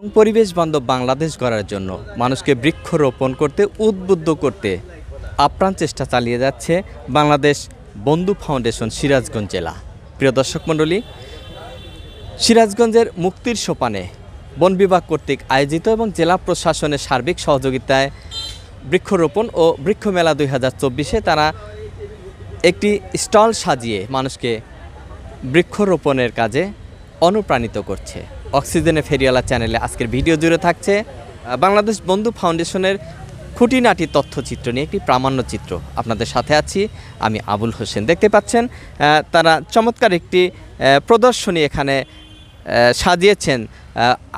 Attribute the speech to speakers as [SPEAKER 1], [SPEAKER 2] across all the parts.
[SPEAKER 1] এবং পরিবেশ বান্ধব বাংলাদেশ গড়ার জন্য মানুষকে বৃক্ষরোপণ করতে উদ্বুদ্ধ করতে আপ্রাণ চেষ্টা চালিয়ে যাচ্ছে বাংলাদেশ বন্ধু ফাউন্ডেশন সিরাজগঞ্জ জেলা প্রিয় দর্শক মণ্ডলী সিরাজগঞ্জের মুক্তির সোপানে বন বিভাগ কর্তৃক আয়োজিত এবং জেলা প্রশাসনের সার্বিক সহযোগিতায় বৃক্ষরোপণ ও বৃক্ষমেলা দুই হাজার চব্বিশে তারা একটি স্টল সাজিয়ে মানুষকে বৃক্ষরোপণের কাজে অনুপ্রাণিত করছে অক্সিজেনে ফেরিওয়ালা চ্যানেলে আজকের ভিডিও জুড়ে থাকছে বাংলাদেশ বন্ধু ফাউন্ডেশনের খুঁটিনাটি তথ্যচিত্র নিয়ে একটি প্রামাণ্য চিত্র আপনাদের সাথে আছি আমি আবুল হোসেন দেখতে পাচ্ছেন তারা চমৎকার একটি প্রদর্শনী এখানে সাজিয়েছেন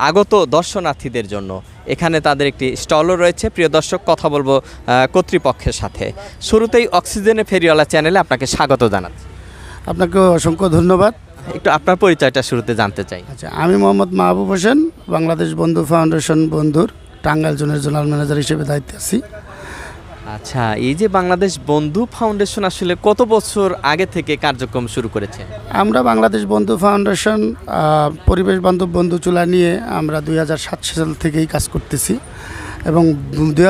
[SPEAKER 1] আগত দর্শনার্থীদের জন্য এখানে তাদের একটি স্টলও রয়েছে প্রিয় দর্শক কথা বলবো কর্তৃপক্ষের সাথে শুরুতেই অক্সিজেনে ফেরিওয়ালা চ্যানেলে আপনাকে স্বাগত জানাচ্ছি
[SPEAKER 2] আপনাকে অসংখ্য ধন্যবাদ
[SPEAKER 1] একটু আপনার পরিচয়টা শুরুতে জানতে চাই আচ্ছা
[SPEAKER 2] আমি মোহাম্মদ মাহবুব হোসেন বাংলাদেশ বন্ধু ফাউন্ডেশন বন্ধুর টাঙ্গাইল জোনের জোনাল ম্যানেজার হিসেবে দায়িত্বে আছি
[SPEAKER 1] আচ্ছা এই যে বাংলাদেশ বন্ধু ফাউন্ডেশন আসলে কত বছর আগে থেকে কার্যক্রম শুরু করেছে
[SPEAKER 2] আমরা বাংলাদেশ বন্ধু ফাউন্ডেশন পরিবেশ বান্ধব বন্ধু চুলা নিয়ে আমরা দুই সাল থেকেই কাজ করতেছি এবং দুই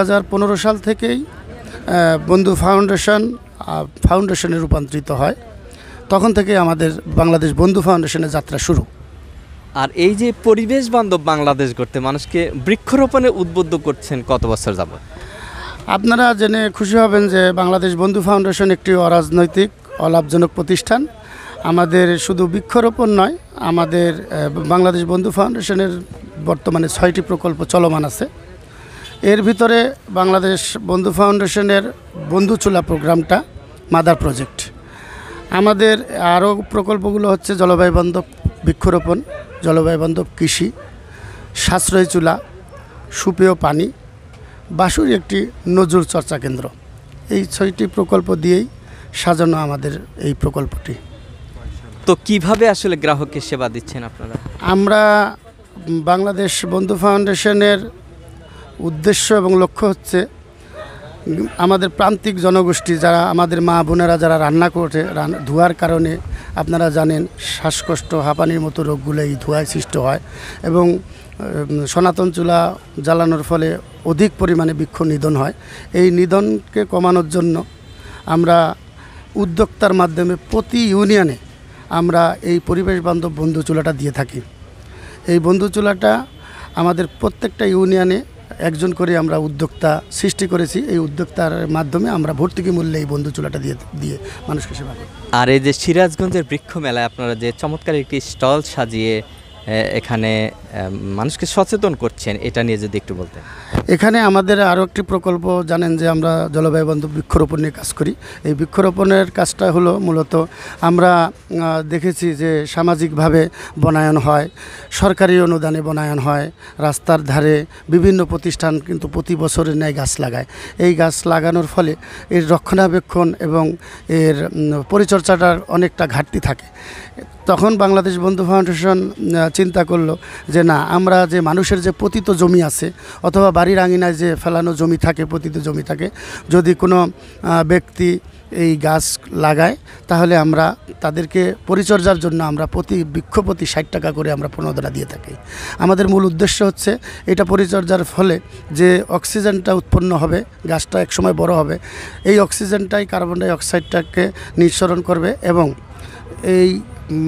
[SPEAKER 2] সাল থেকেই বন্ধু ফাউন্ডেশন ফাউন্ডেশনে রূপান্তরিত হয় তখন থেকে আমাদের বাংলাদেশ বন্ধু ফাউন্ডেশনের যাত্রা শুরু
[SPEAKER 1] আর এই যে পরিবেশ বান্ধব বাংলাদেশ
[SPEAKER 2] করতে মানুষকে বৃক্ষরোপণে উদ্বুদ্ধ করছেন কত বছর যাবত আপনারা জেনে খুশি হবেন যে বাংলাদেশ বন্ধু ফাউন্ডেশন একটি অরাজনৈতিক অলাভজনক প্রতিষ্ঠান আমাদের শুধু বৃক্ষরোপণ নয় আমাদের বাংলাদেশ বন্ধু ফাউন্ডেশনের বর্তমানে ছয়টি প্রকল্প চলমান আছে এর ভিতরে বাংলাদেশ বন্ধু ফাউন্ডেশনের বন্ধুচুলা প্রোগ্রামটা মাদার প্রজেক্ট আমাদের আরও প্রকল্পগুলো হচ্ছে জলবায়ু বান্ধব বৃক্ষরোপণ জলবায়ু বান্ধব কৃষি সাশ্রয় চুলা সুপেয় পানি বাসুর একটি নজরুল চর্চা কেন্দ্র এই ছয়টি প্রকল্প দিয়েই সাজানো আমাদের এই প্রকল্পটি
[SPEAKER 1] তো কিভাবে আসলে গ্রাহককে সেবা দিচ্ছেন আপনারা
[SPEAKER 2] আমরা বাংলাদেশ বন্ধু ফাউন্ডেশনের উদ্দেশ্য এবং লক্ষ্য হচ্ছে আমাদের প্রান্তিক জনগোষ্ঠী যারা আমাদের মা বোনেরা যারা রান্না করে ধোয়ার কারণে আপনারা জানেন শ্বাসকষ্ট হাঁপানির মতো রোগগুলো এই ধোঁয়ায় সৃষ্ট হয় এবং সনাতন চুলা জ্বালানোর ফলে অধিক পরিমাণে বৃক্ষ নিধন হয় এই নিধনকে কমানোর জন্য আমরা উদ্যোক্তার মাধ্যমে প্রতি ইউনিয়নে আমরা এই পরিবেশ বান্ধব বন্ধু চুলাটা দিয়ে থাকি এই বন্ধু চুলাটা আমাদের প্রত্যেকটা ইউনিয়নে একজন করে আমরা উদ্যোক্তা সৃষ্টি করেছি এই উদ্যোক্তার মাধ্যমে আমরা ভর্তুকি মূল্যে এই বন্ধু চুলাটা দিয়ে দিয়ে মানুষকে সেবা করি
[SPEAKER 1] আর এই যে সিরাজগঞ্জের বৃক্ষ মেলায় আপনারা যে চমৎকার একটি স্টল সাজিয়ে এখানে মানুষকে সচেতন করছেন এটা নিয়ে যদি একটু বলতেন
[SPEAKER 2] এখানে আমাদের আরও একটি প্রকল্প জানেন যে আমরা জলবায়ু বান্ধব বৃক্ষরোপণ নিয়ে কাজ করি এই বৃক্ষরোপণের কাজটা হলো মূলত আমরা দেখেছি যে সামাজিকভাবে বনায়ন হয় সরকারি অনুদানে বনায়ন হয় রাস্তার ধারে বিভিন্ন প্রতিষ্ঠান কিন্তু প্রতি বছরের ন্যায় গাছ লাগায় এই গাছ লাগানোর ফলে এর রক্ষণাবেক্ষণ এবং এর পরিচর্চাটার অনেকটা ঘাটতি থাকে তখন বাংলাদেশ বন্ধু ফাউন্ডেশন চিন্তা করলো যে না আমরা যে মানুষের যে পতিত জমি আছে অথবা বাড়ির আঙিনায় যে ফেলানো জমি থাকে পতিত জমি থাকে যদি কোনো ব্যক্তি এই গাছ লাগায় তাহলে আমরা তাদেরকে পরিচর্যার জন্য আমরা প্রতি বৃক্ষ প্রতি ষাট টাকা করে আমরা প্রণোদনা দিয়ে থাকি আমাদের মূল উদ্দেশ্য হচ্ছে এটা পরিচর্যার ফলে যে অক্সিজেনটা উৎপন্ন হবে গাছটা একসময় বড় হবে এই অক্সিজেনটাই কার্বন ডাই অক্সাইডটাকে নিঃসরণ করবে এবং এই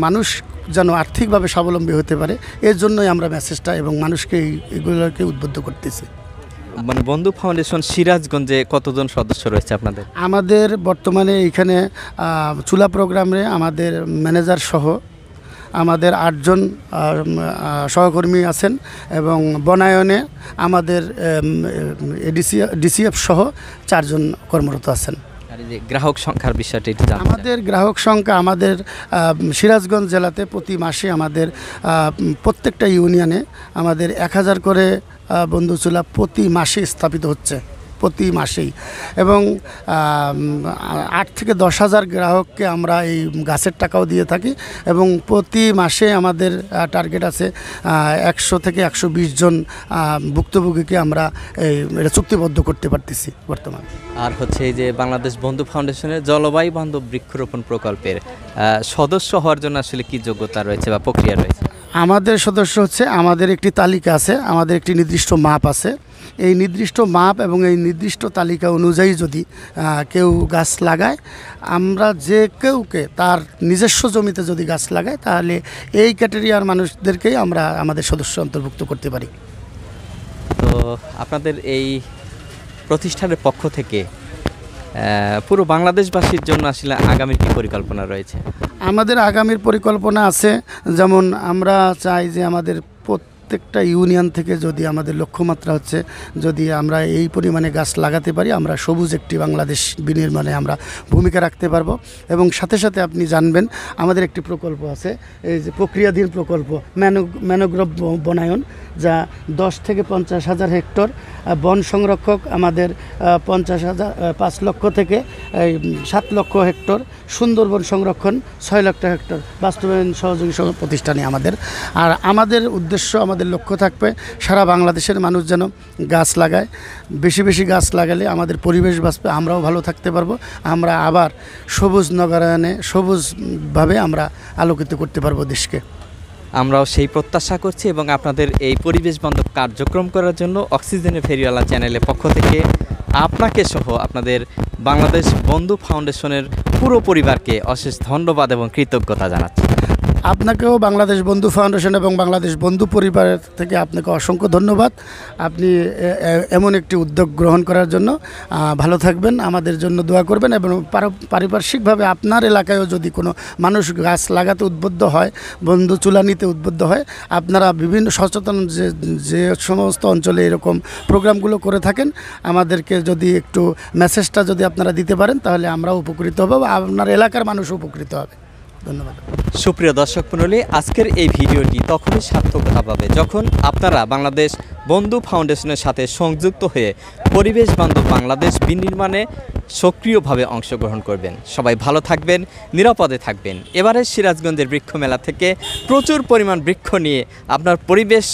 [SPEAKER 2] মানুষ যেন আর্থিকভাবে স্বাবলম্বী হতে পারে এর জন্যই আমরা মেসেজটা এবং মানুষকে এগুলোকে উদ্বুদ্ধ করতেছি
[SPEAKER 1] মানে বন্ধু ফাউন্ডেশন সিরাজগঞ্জে কতজন সদস্য রয়েছে আপনাদের
[SPEAKER 2] আমাদের বর্তমানে এখানে চুলা প্রোগ্রামে আমাদের ম্যানেজার সহ আমাদের আটজন সহকর্মী আছেন এবং বনায়নে আমাদের ডিসি ডিসিএফ সহ চারজন কর্মরত আছেন
[SPEAKER 1] গ্রাহক সংখ্যার বিষয়টি
[SPEAKER 2] আমাদের গ্রাহক সংখ্যা আমাদের সিরাজগঞ্জ জেলাতে প্রতি মাসে আমাদের প্রত্যেকটা ইউনিয়নে আমাদের এক হাজার করে বন্ধু চুলা প্রতি মাসে স্থাপিত হচ্ছে প্রতি মাসেই এবং আট থেকে দশ হাজার গ্রাহককে আমরা এই গাছের টাকাও দিয়ে থাকি এবং প্রতি মাসে আমাদের টার্গেট আছে একশো থেকে একশো জন ভুক্তভোগীকে আমরা এই চুক্তিবদ্ধ করতে পারতেছি বর্তমানে
[SPEAKER 1] আর হচ্ছে এই যে বাংলাদেশ বন্ধু ফাউন্ডেশনের জলবায়ু বান্ধব বৃক্ষরোপণ প্রকল্পের সদস্য হওয়ার জন্য আসলে কি যোগ্যতা রয়েছে বা প্রক্রিয়া রয়েছে
[SPEAKER 2] আমাদের সদস্য হচ্ছে আমাদের একটি তালিকা আছে আমাদের একটি নির্দিষ্ট মাপ আছে এই নির্দিষ্ট মাপ এবং এই নির্দিষ্ট তালিকা অনুযায়ী যদি কেউ গাছ লাগায় আমরা যে কেউকে তার নিজস্ব জমিতে যদি গাছ লাগায় তাহলে এই ক্যাটেরিয়ার মানুষদেরকেই আমরা আমাদের সদস্য অন্তর্ভুক্ত করতে পারি
[SPEAKER 1] তো আপনাদের এই প্রতিষ্ঠানের পক্ষ থেকে পুরো বাংলাদেশবাসীর জন্য আসলে আগামীর কী পরিকল্পনা রয়েছে
[SPEAKER 2] আমাদের আগামীর পরিকল্পনা আছে যেমন আমরা চাই যে আমাদের প্রত্যেকটা ইউনিয়ন থেকে যদি আমাদের লক্ষ্যমাত্রা হচ্ছে যদি আমরা এই পরিমাণে গাছ লাগাতে পারি আমরা সবুজ একটি বাংলাদেশ বিনির্মাণে আমরা ভূমিকা রাখতে পারবো এবং সাথে সাথে আপনি জানবেন আমাদের একটি প্রকল্প আছে এই যে প্রক্রিয়াধীন প্রকল্প ম্যানো ম্যানোগ্রভ বনায়ন যা দশ থেকে পঞ্চাশ হাজার হেক্টর বন সংরক্ষক আমাদের পঞ্চাশ হাজার পাঁচ লক্ষ থেকে সাত লক্ষ হেক্টর সুন্দরবন সংরক্ষণ ছয় লক্ষ হেক্টর বাস্তবায়ন সহযোগী প্রতিষ্ঠানে আমাদের আর আমাদের উদ্দেশ্য আমাদের আমাদের লক্ষ্য থাকবে সারা বাংলাদেশের মানুষ যেন গাছ লাগায় বেশি বেশি গাছ লাগালে আমাদের পরিবেশ বাঁচবে আমরাও ভালো থাকতে পারবো আমরা আবার সবুজ নগরায়ণে সবুজভাবে আমরা আলোকিত করতে পারবো দেশকে
[SPEAKER 1] আমরাও সেই প্রত্যাশা করছি এবং আপনাদের এই পরিবেশ বান্ধব কার্যক্রম করার জন্য অক্সিজেনের ফেরিওয়ালা চ্যানেলের পক্ষ থেকে আপনাকে সহ আপনাদের বাংলাদেশ বন্ধু ফাউন্ডেশনের পুরো পরিবারকে অশেষ ধন্যবাদ এবং কৃতজ্ঞতা জানাচ্ছি
[SPEAKER 2] আপনাকেও বাংলাদেশ বন্ধু ফাউন্ডেশন এবং বাংলাদেশ বন্ধু পরিবারের থেকে আপনাকে অসংখ্য ধন্যবাদ আপনি এমন একটি উদ্যোগ গ্রহণ করার জন্য ভালো থাকবেন আমাদের জন্য দোয়া করবেন এবং পারিপার্শ্বিকভাবে আপনার এলাকায়ও যদি কোনো মানুষ গাছ লাগাতে উদ্বুদ্ধ হয় বন্ধু চুলা নিতে উদ্বুদ্ধ হয় আপনারা বিভিন্ন সচেতন যে যে সমস্ত অঞ্চলে এরকম প্রোগ্রামগুলো করে থাকেন আমাদেরকে যদি একটু মেসেজটা যদি আপনারা দিতে পারেন তাহলে আমরা উপকৃত হব বা আপনার এলাকার মানুষ উপকৃত হবে ধন্যবাদ
[SPEAKER 1] সুপ্রিয় দর্শক মন্ডলী আজকের এই ভিডিওটি তখনই সার্থকতা পাবে যখন আপনারা বাংলাদেশ বন্ধু ফাউন্ডেশনের সাথে সংযুক্ত হয়ে পরিবেশ বান্ধব বাংলাদেশ বিনির্মাণে সক্রিয়ভাবে অংশগ্রহণ করবেন সবাই ভালো থাকবেন নিরাপদে থাকবেন এবারে সিরাজগঞ্জের বৃক্ষ মেলা থেকে প্রচুর পরিমাণ বৃক্ষ নিয়ে আপনার পরিবেশ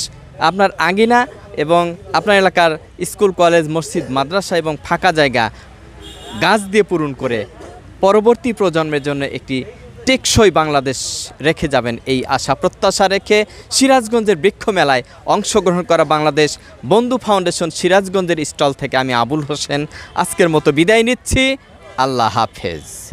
[SPEAKER 1] আপনার আঙিনা এবং আপনার এলাকার স্কুল কলেজ মসজিদ মাদ্রাসা এবং ফাঁকা জায়গা গাছ দিয়ে পূরণ করে পরবর্তী প্রজন্মের জন্য একটি টেকসই বাংলাদেশ রেখে যাবেন এই আশা প্রত্যাশা রেখে সিরাজগঞ্জের বৃক্ষ মেলায় অংশগ্রহণ করা বাংলাদেশ বন্ধু ফাউন্ডেশন সিরাজগঞ্জের স্টল থেকে আমি আবুল হোসেন আজকের মতো বিদায় নিচ্ছি আল্লাহ হাফেজ